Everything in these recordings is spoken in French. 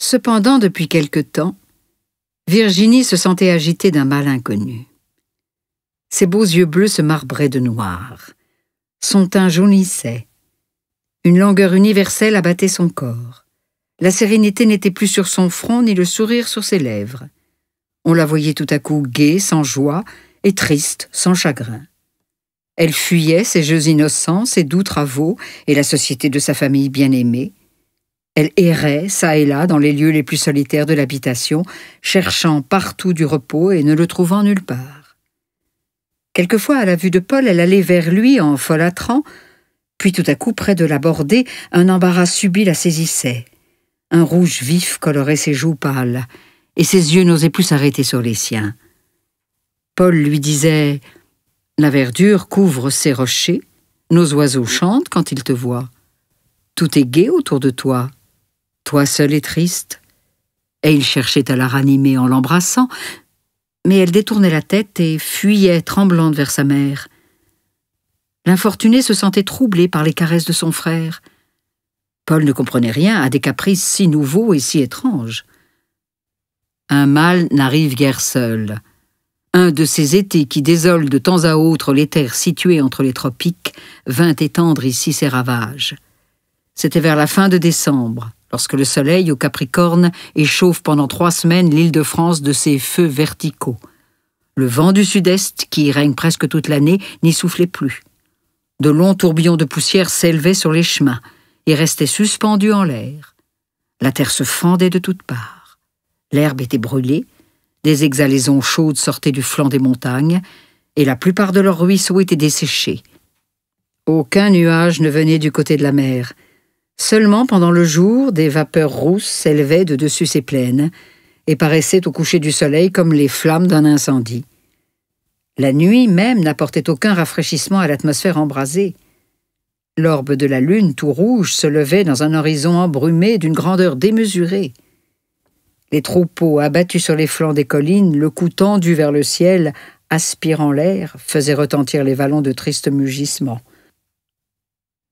Cependant, depuis quelque temps, Virginie se sentait agitée d'un mal inconnu. Ses beaux yeux bleus se marbraient de noir. Son teint jaunissait. Une langueur universelle abattait son corps. La sérénité n'était plus sur son front ni le sourire sur ses lèvres. On la voyait tout à coup gaie, sans joie, et triste, sans chagrin. Elle fuyait ses jeux innocents, ses doux travaux et la société de sa famille bien-aimée, elle errait çà et là dans les lieux les plus solitaires de l'habitation, cherchant partout du repos et ne le trouvant nulle part. Quelquefois, à la vue de Paul, elle allait vers lui en folâtrant, puis tout à coup, près de l'aborder, un embarras subit la saisissait. Un rouge vif colorait ses joues pâles, et ses yeux n'osaient plus s'arrêter sur les siens. Paul lui disait La verdure couvre ces rochers, nos oiseaux chantent quand ils te voient. Tout est gai autour de toi toi seul et triste. Et il cherchait à la ranimer en l'embrassant, mais elle détournait la tête et fuyait tremblante vers sa mère. L'infortunée se sentait troublée par les caresses de son frère. Paul ne comprenait rien à des caprices si nouveaux et si étranges. Un mâle n'arrive guère seul. Un de ces étés qui désolent de temps à autre les terres situées entre les tropiques vint étendre ici ses ravages. C'était vers la fin de décembre lorsque le soleil au Capricorne échauffe pendant trois semaines l'île de France de ses feux verticaux. Le vent du sud-est, qui règne presque toute l'année, n'y soufflait plus. De longs tourbillons de poussière s'élevaient sur les chemins et restaient suspendus en l'air. La terre se fendait de toutes parts. L'herbe était brûlée, des exhalaisons chaudes sortaient du flanc des montagnes, et la plupart de leurs ruisseaux étaient desséchés. Aucun nuage ne venait du côté de la mer, Seulement pendant le jour, des vapeurs rousses s'élevaient de dessus ces plaines et paraissaient au coucher du soleil comme les flammes d'un incendie. La nuit même n'apportait aucun rafraîchissement à l'atmosphère embrasée. L'orbe de la lune, tout rouge, se levait dans un horizon embrumé d'une grandeur démesurée. Les troupeaux, abattus sur les flancs des collines, le cou tendu vers le ciel, aspirant l'air, faisaient retentir les vallons de tristes mugissements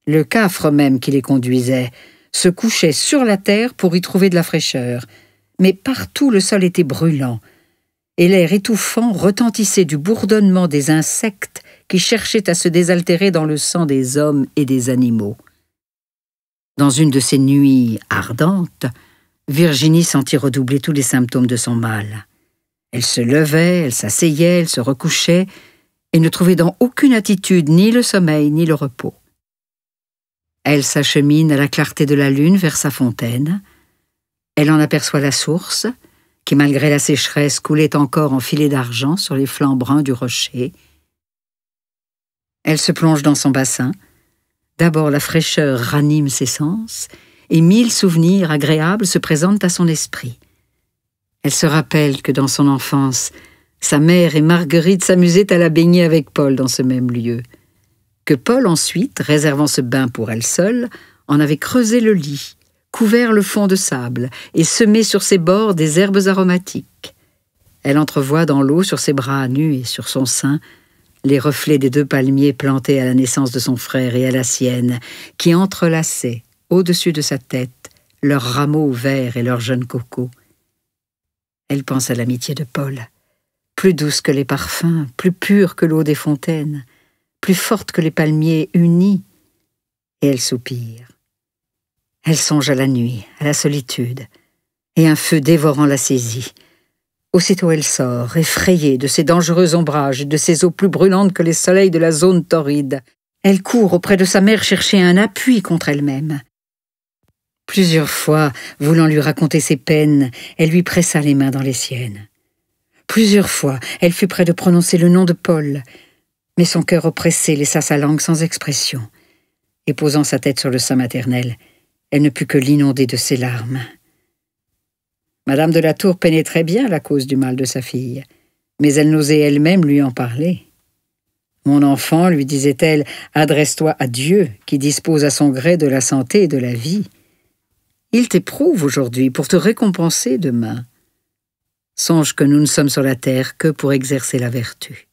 le cafre même qui les conduisait, se couchait sur la terre pour y trouver de la fraîcheur. Mais partout le sol était brûlant, et l'air étouffant retentissait du bourdonnement des insectes qui cherchaient à se désaltérer dans le sang des hommes et des animaux. Dans une de ces nuits ardentes, Virginie sentit redoubler tous les symptômes de son mal. Elle se levait, elle s'asseyait, elle se recouchait, et ne trouvait dans aucune attitude ni le sommeil ni le repos. Elle s'achemine à la clarté de la lune vers sa fontaine. Elle en aperçoit la source, qui malgré la sécheresse coulait encore en filet d'argent sur les flancs bruns du rocher. Elle se plonge dans son bassin. D'abord la fraîcheur ranime ses sens, et mille souvenirs agréables se présentent à son esprit. Elle se rappelle que dans son enfance, sa mère et Marguerite s'amusaient à la baigner avec Paul dans ce même lieu que Paul ensuite, réservant ce bain pour elle seule, en avait creusé le lit, couvert le fond de sable et semé sur ses bords des herbes aromatiques. Elle entrevoit dans l'eau sur ses bras nus et sur son sein les reflets des deux palmiers plantés à la naissance de son frère et à la sienne, qui entrelaçaient, au-dessus de sa tête, leurs rameaux verts et leurs jeunes cocos. Elle pense à l'amitié de Paul, plus douce que les parfums, plus pure que l'eau des fontaines, plus forte que les palmiers unis, et elle soupire. Elle songe à la nuit, à la solitude, et un feu dévorant la saisit. Aussitôt elle sort, effrayée de ces dangereux ombrages et de ces eaux plus brûlantes que les soleils de la zone torride. Elle court auprès de sa mère chercher un appui contre elle-même. Plusieurs fois, voulant lui raconter ses peines, elle lui pressa les mains dans les siennes. Plusieurs fois, elle fut près de prononcer le nom de Paul, mais son cœur oppressé laissa sa langue sans expression, et posant sa tête sur le sein maternel, elle ne put que l'inonder de ses larmes. Madame de la Tour pénétrait bien la cause du mal de sa fille, mais elle n'osait elle-même lui en parler. Mon enfant, lui disait-elle, adresse-toi à Dieu qui dispose à son gré de la santé et de la vie. Il t'éprouve aujourd'hui pour te récompenser demain. Songe que nous ne sommes sur la terre que pour exercer la vertu.